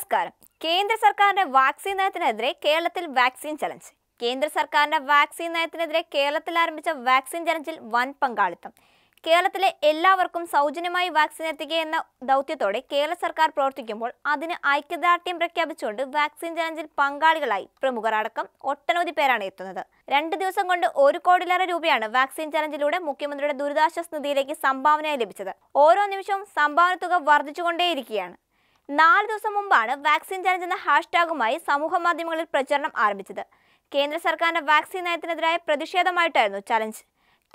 നമസ്കാരം കേന്ദ്ര സർക്കാരിന്റെ വാക്സിൻ നയത്തിനെതിരെ കേരളത്തിൽ വാക്സിൻ ചലഞ്ച് കേന്ദ്ര സർക്കാരിന്റെ വാക്സിൻ നയത്തിനെതിരെ കേരളത്തിൽ ആരംഭിച്ച വാക്സിൻ ചലഞ്ചിൽ വൻ പങ്കാളിത്തം കേരളത്തിലെ എല്ലാവർക്കും സൗജന്യമായി വാക്സിൻ എത്തിക്കുക എന്ന ദൗത്യത്തോടെ കേരള സർക്കാർ പ്രവർത്തിക്കുമ്പോൾ അതിന് ഐക്യദാർഢ്യം പ്രഖ്യാപിച്ചുകൊണ്ട് വാക്സിൻ ചലഞ്ചിൽ പങ്കാളികളായി പ്രമുഖർ അടക്കം ഒട്ടനവധി പേരാണ് എത്തുന്നത് രണ്ട് ദിവസം കൊണ്ട് ഒരു കോടിയിലേറെ രൂപയാണ് വാക്സിൻ ചലഞ്ചിലൂടെ മുഖ്യമന്ത്രിയുടെ ദുരിതാശ്വാസ നിധിയിലേക്ക് സംഭാവനയായി ലഭിച്ചത് ഓരോ നിമിഷവും സംഭാവന തുക വർദ്ധിച്ചുകൊണ്ടേയിരിക്കുകയാണ് നാല് ദിവസം മുമ്പാണ് വാക്സിൻ ചലഞ്ച് എന്ന ഹാഷ്ടാഗുമായി സമൂഹ മാധ്യമങ്ങളിൽ പ്രചരണം ആരംഭിച്ചത് കേന്ദ്ര സർക്കാരിന്റെ വാക്സിൻ നയത്തിനെതിരായ പ്രതിഷേധമായിട്ടായിരുന്നു ചലഞ്ച്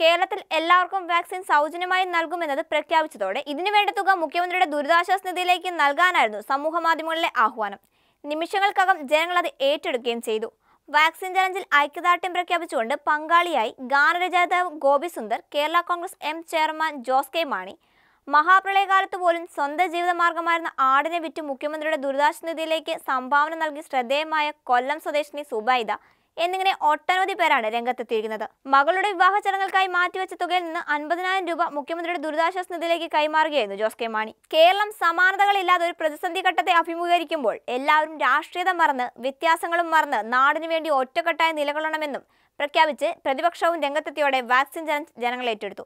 കേരളത്തിൽ എല്ലാവർക്കും വാക്സിൻ സൗജന്യമായി നൽകുമെന്നത് പ്രഖ്യാപിച്ചതോടെ ഇതിനുവേണ്ട തുക മുഖ്യമന്ത്രിയുടെ ദുരിതാശ്വാസ നിധിയിലേക്ക് നൽകാനായിരുന്നു സമൂഹ മാധ്യമങ്ങളിലെ ആഹ്വാനം നിമിഷങ്ങൾക്കകം ജനങ്ങൾ അത് ഏറ്റെടുക്കുകയും ചെയ്തു വാക്സിൻ ചലഞ്ചിൽ ഐക്യദാർഢ്യം പ്രഖ്യാപിച്ചുകൊണ്ട് പങ്കാളിയായി ഗാനരചയിതാവ് Gopi Sundar Kerala Congress M chairman Jose K Mani മഹാപ്രളയകാലത്ത് പോലും സ്വന്തം ജീവിതമാർഗമായിരുന്ന ആടിനെ വിറ്റ് മുഖ്യമന്ത്രിയുടെ ദുരിതാശ്വാസ നിധിയിലേക്ക് സംഭാവന നൽകി ശ്രദ്ധേയമായ കൊല്ലം സ്വദേശിനി സുബൈദ എന്നിങ്ങനെ ഒട്ടനവധി പേരാണ് രംഗത്തെത്തിയിരിക്കുന്നത് മകളുടെ വിവാഹ ചടങ്ങുകൾക്കായി മാറ്റിവെച്ച തുകയിൽ നിന്ന് അൻപതിനായിരം രൂപ മുഖ്യമന്ത്രിയുടെ ദുരിതാശ്വാസ നിധിയിലേക്ക് കൈമാറുകയായിരുന്നു ജോസ് കെ മാണി കേരളം സമാനതകളില്ലാതെ ഒരു പ്രതിസന്ധി ഘട്ടത്തെ അഭിമുഖീകരിക്കുമ്പോൾ എല്ലാവരും രാഷ്ട്രീയത മറന്ന് വ്യത്യാസങ്ങളും മറന്ന് നാടിനു വേണ്ടി ഒറ്റക്കെട്ടായി നിലകൊള്ളണമെന്നും പ്രഖ്യാപിച്ച് പ്രതിപക്ഷവും രംഗത്തെത്തിയോടെ വാക്സിൻ ജനങ്ങളേറ്റെടുത്തു ഏറ്റെടുത്തു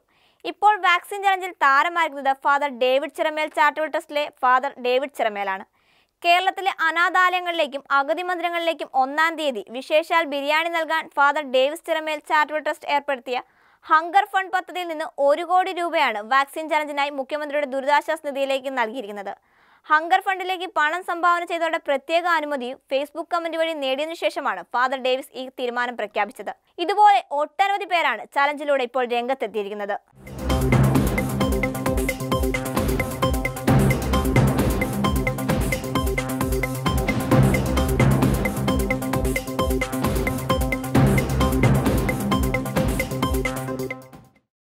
ഇപ്പോൾ വാക്സിൻ ചലഞ്ചിൽ താരമായിരിക്കുന്നത് ഫാദർ ഡേവിഡ് ചിറമേൽ ചാരിറ്റബിൾ ട്രസ്റ്റിലെ ഫാദർ ഡേവിഡ് ചിറമേലാണ് കേരളത്തിലെ അനാഥാലയങ്ങളിലേക്കും അഗതി മന്ദിരങ്ങളിലേക്കും ഒന്നാം തീയതി വിശേഷാൽ ബിരിയാണി നൽകാൻ father Davis Chiramel charitable trust ഏർപ്പെടുത്തിയ ഹങ്കർ ഫണ്ട് പദ്ധതിയിൽ നിന്ന് ഒരു കോടി രൂപയാണ് വാക്സിൻ ചലഞ്ചിനായി മുഖ്യമന്ത്രിയുടെ ദുരിതാശ്വാസ നിധിയിലേക്ക് നൽകിയിരിക്കുന്നത് ഹങ്കർ ഫണ്ടിലേക്ക് പണം സംഭാവന ചെയ്തവരുടെ പ്രത്യേക അനുമതിയും ഫേസ്ബുക്ക് കമന്റ് വഴി നേടിയതിനു ശേഷമാണ് ഫാദർ ഡേവിസ് ഈ തീരുമാനം പ്രഖ്യാപിച്ചത് ഇതുപോലെ ഒട്ടനവധി പേരാണ് ചലഞ്ചിലൂടെ ഇപ്പോൾ രംഗത്തെത്തിയിരിക്കുന്നത്